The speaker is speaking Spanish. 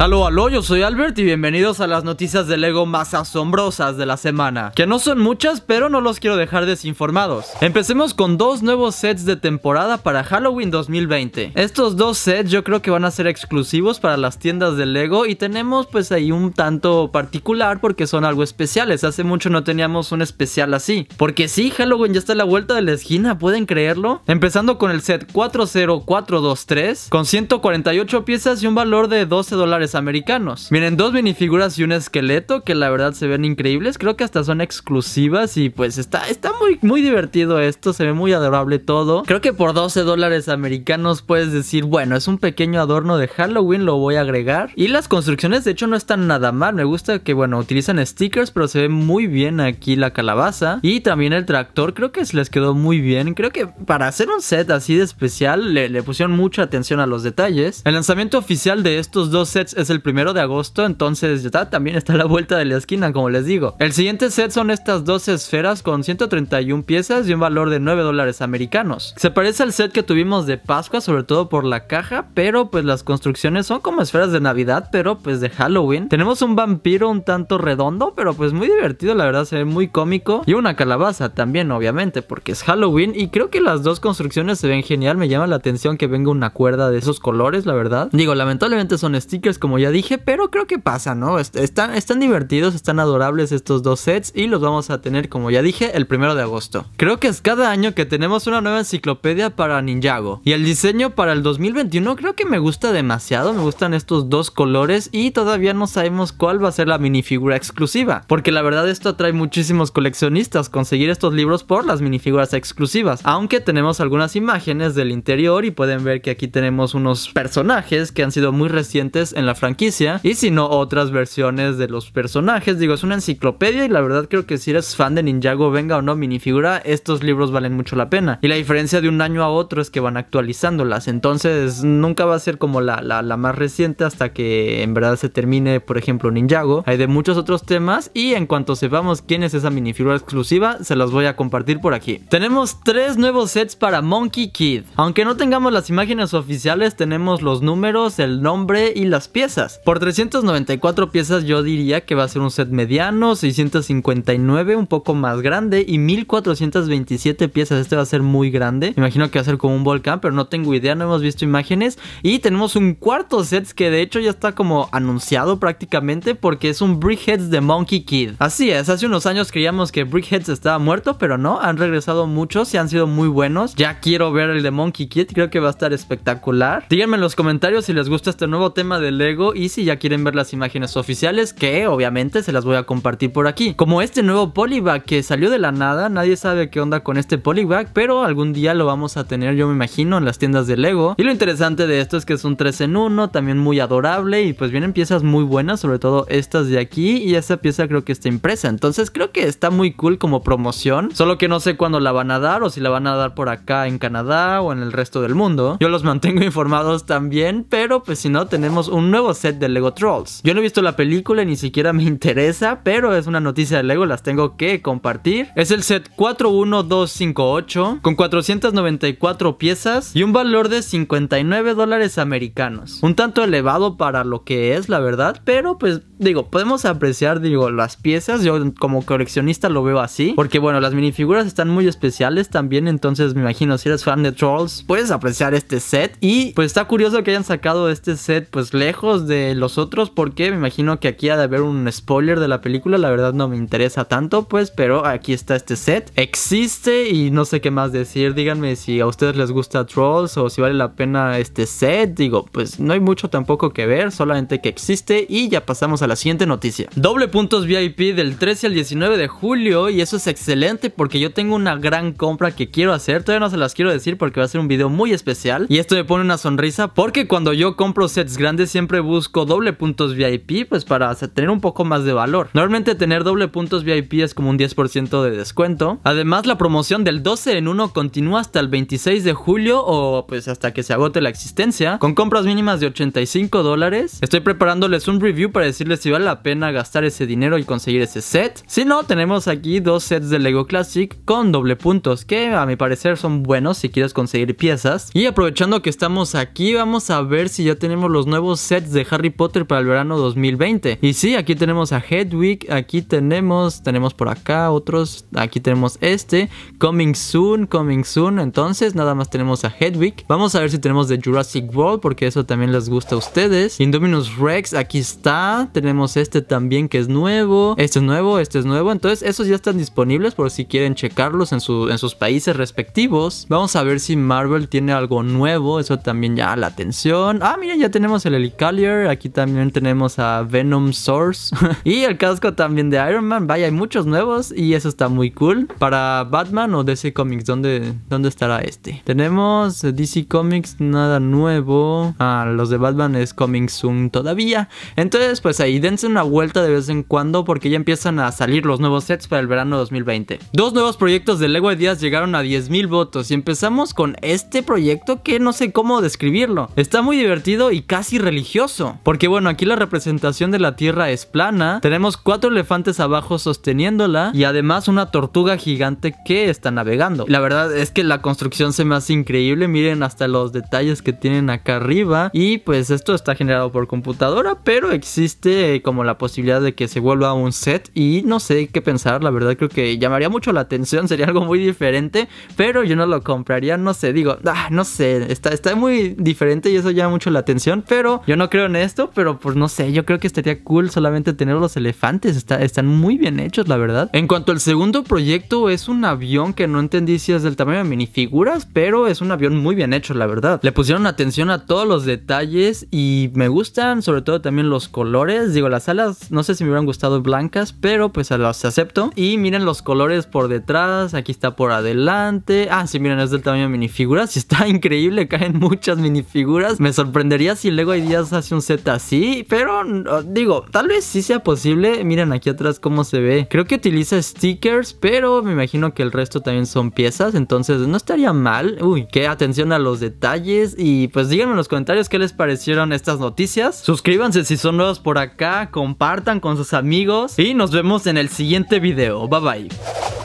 Aló, aló, yo soy Albert y bienvenidos a las noticias de Lego más asombrosas de la semana. Que no son muchas, pero no los quiero dejar desinformados. Empecemos con dos nuevos sets de temporada para Halloween 2020. Estos dos sets yo creo que van a ser exclusivos para las tiendas de Lego y tenemos pues ahí un tanto particular porque son algo especiales. Hace mucho no teníamos un especial así. Porque sí, Halloween ya está a la vuelta de la esquina, ¿pueden creerlo? Empezando con el set 40423 con 148 piezas y un valor de 12 dólares americanos. miren dos minifiguras y un esqueleto que la verdad se ven increíbles. Creo que hasta son exclusivas y pues está, está muy, muy divertido esto. Se ve muy adorable todo. Creo que por 12 dólares americanos puedes decir, bueno, es un pequeño adorno de Halloween, lo voy a agregar. Y las construcciones de hecho no están nada mal. Me gusta que, bueno, utilizan stickers, pero se ve muy bien aquí la calabaza. Y también el tractor, creo que se les quedó muy bien. Creo que para hacer un set así de especial, le, le pusieron mucha atención a los detalles. El lanzamiento oficial de estos dos sets es el primero de agosto, entonces ya también está la vuelta de la esquina, como les digo. El siguiente set son estas dos esferas con 131 piezas y un valor de 9 dólares americanos. Se parece al set que tuvimos de Pascua, sobre todo por la caja, pero pues las construcciones son como esferas de Navidad, pero pues de Halloween. Tenemos un vampiro un tanto redondo, pero pues muy divertido, la verdad se ve muy cómico. Y una calabaza también, obviamente, porque es Halloween y creo que las dos construcciones se ven genial, me llama la atención que venga una cuerda de esos colores, la verdad. Digo, lamentablemente son stickers como ya dije, pero creo que pasa, ¿no? Están, están divertidos, están adorables estos dos sets y los vamos a tener, como ya dije, el primero de agosto. Creo que es cada año que tenemos una nueva enciclopedia para Ninjago. Y el diseño para el 2021 creo que me gusta demasiado, me gustan estos dos colores y todavía no sabemos cuál va a ser la minifigura exclusiva. Porque la verdad esto atrae muchísimos coleccionistas, conseguir estos libros por las minifiguras exclusivas. Aunque tenemos algunas imágenes del interior y pueden ver que aquí tenemos unos personajes que han sido muy recientes en la franquicia y si no otras versiones de los personajes. Digo, es una enciclopedia y la verdad creo que si eres fan de Ninjago, venga o no minifigura, estos libros valen mucho la pena. Y la diferencia de un año a otro es que van actualizándolas, entonces nunca va a ser como la, la, más reciente hasta que en verdad se termine, por ejemplo, Ninjago. Hay de muchos otros temas y en cuanto sepamos quién es esa minifigura exclusiva, se las voy a compartir por aquí. Tenemos tres nuevos sets para Monkey Kid. Aunque no tengamos las imágenes oficiales, tenemos los números, el nombre y las piezas por 394 piezas yo diría que va a ser un set mediano, 659 un poco más grande y 1427 piezas. Este va a ser muy grande. Me Imagino que va a ser como un volcán, pero no tengo idea, no hemos visto imágenes. Y tenemos un cuarto set que de hecho ya está como anunciado prácticamente porque es un Brickheads de Monkey Kid. Así es, hace unos años creíamos que Brickheads estaba muerto, pero no, han regresado muchos y han sido muy buenos. Ya quiero ver el de Monkey Kid, creo que va a estar espectacular. Díganme en los comentarios si les gusta este nuevo tema de Lego y si ya quieren ver las imágenes oficiales, que obviamente se las voy a compartir por aquí. Como este nuevo polybag que salió de la nada, nadie sabe qué onda con este polybag, pero algún día lo vamos a tener yo me imagino en las tiendas de Lego. Y lo interesante de esto es que es un 3 en 1, también muy adorable y pues vienen piezas muy buenas, sobre todo estas de aquí y esa pieza creo que está impresa. Entonces creo que está muy cool como promoción, solo que no sé cuándo la van a dar o si la van a dar por acá en Canadá o en el resto del mundo. Yo los mantengo informados también, pero pues si no tenemos un nuevo set de Lego Trolls. Yo no he visto la película, ni siquiera me interesa, pero es una noticia de Lego, las tengo que compartir. Es el set 41258 con 494 piezas y un valor de 59 dólares americanos. Un tanto elevado para lo que es, la verdad, pero pues digo, podemos apreciar, digo, las piezas. Yo como coleccionista lo veo así, porque bueno, las minifiguras están muy especiales también, entonces me imagino si eres fan de Trolls, puedes apreciar este set y pues está curioso que hayan sacado este set pues lejos de los otros porque me imagino que aquí ha de haber un spoiler de la película, la verdad no me interesa tanto pues, pero aquí está este set, existe y no sé qué más decir, díganme si a ustedes les gusta Trolls o si vale la pena este set, digo, pues no hay mucho tampoco que ver, solamente que existe y ya pasamos a la siguiente noticia. Doble puntos VIP del 13 al 19 de julio y eso es excelente porque yo tengo una gran compra que quiero hacer, todavía no se las quiero decir porque va a ser un video muy especial y esto me pone una sonrisa porque cuando yo compro sets grandes siempre busco doble puntos VIP, pues para tener un poco más de valor. Normalmente tener doble puntos VIP es como un 10% de descuento. Además, la promoción del 12 en 1 continúa hasta el 26 de julio o pues hasta que se agote la existencia, con compras mínimas de 85 dólares. Estoy preparándoles un review para decirles si vale la pena gastar ese dinero y conseguir ese set. Si no, tenemos aquí dos sets de Lego Classic con doble puntos, que a mi parecer son buenos si quieres conseguir piezas. Y aprovechando que estamos aquí, vamos a ver si ya tenemos los nuevos sets de Harry Potter para el verano 2020. Y sí, aquí tenemos a Hedwig, aquí tenemos, tenemos por acá otros, aquí tenemos este, Coming Soon, Coming Soon, entonces nada más tenemos a Hedwig. Vamos a ver si tenemos de Jurassic World, porque eso también les gusta a ustedes. Indominus Rex, aquí está, tenemos este también que es nuevo, este es nuevo, este es nuevo, entonces esos ya están disponibles por si quieren checarlos en, su, en sus países respectivos. Vamos a ver si Marvel tiene algo nuevo, eso también ya la atención. Ah, mira, ya tenemos el Helical aquí también tenemos a Venom Source y el casco también de Iron Man. Vaya, hay muchos nuevos y eso está muy cool. Para Batman o DC Comics, ¿dónde, dónde estará este? Tenemos DC Comics, nada nuevo. Ah, los de Batman es Coming Soon todavía. Entonces, pues ahí dense una vuelta de vez en cuando porque ya empiezan a salir los nuevos sets para el verano 2020. Dos nuevos proyectos de Lego Ideas llegaron a 10.000 votos y empezamos con este proyecto que no sé cómo describirlo. Está muy divertido y casi religioso porque bueno, aquí la representación de la Tierra es plana, tenemos cuatro elefantes abajo sosteniéndola y además una tortuga gigante que está navegando. La verdad es que la construcción se me hace increíble, miren hasta los detalles que tienen acá arriba y pues esto está generado por computadora, pero existe como la posibilidad de que se vuelva un set y no sé qué pensar, la verdad creo que llamaría mucho la atención, sería algo muy diferente, pero yo no lo compraría, no sé, digo, ah, no sé, está, está muy diferente y eso llama mucho la atención, pero yo no creo Honesto, pero pues no sé, yo creo que estaría cool solamente tener los elefantes. están muy bien hechos, la verdad. En cuanto al segundo proyecto, es un avión que no entendí si es del tamaño de minifiguras, pero es un avión muy bien hecho, la verdad. Le pusieron atención a todos los detalles y me gustan, sobre todo también los colores. Digo, las alas, no sé si me hubieran gustado blancas, pero pues las acepto. Y miren los colores por detrás, aquí está por adelante. Ah, sí, miren, es del tamaño de minifiguras. Está increíble, caen muchas minifiguras. Me sorprendería si luego hay días así un Z así, pero digo, tal vez sí sea posible. Miren aquí atrás cómo se ve. Creo que utiliza stickers, pero me imagino que el resto también son piezas, entonces no estaría mal. Uy, qué atención a los detalles y pues díganme en los comentarios qué les parecieron estas noticias. Suscríbanse si son nuevos por acá, compartan con sus amigos y nos vemos en el siguiente video. Bye bye.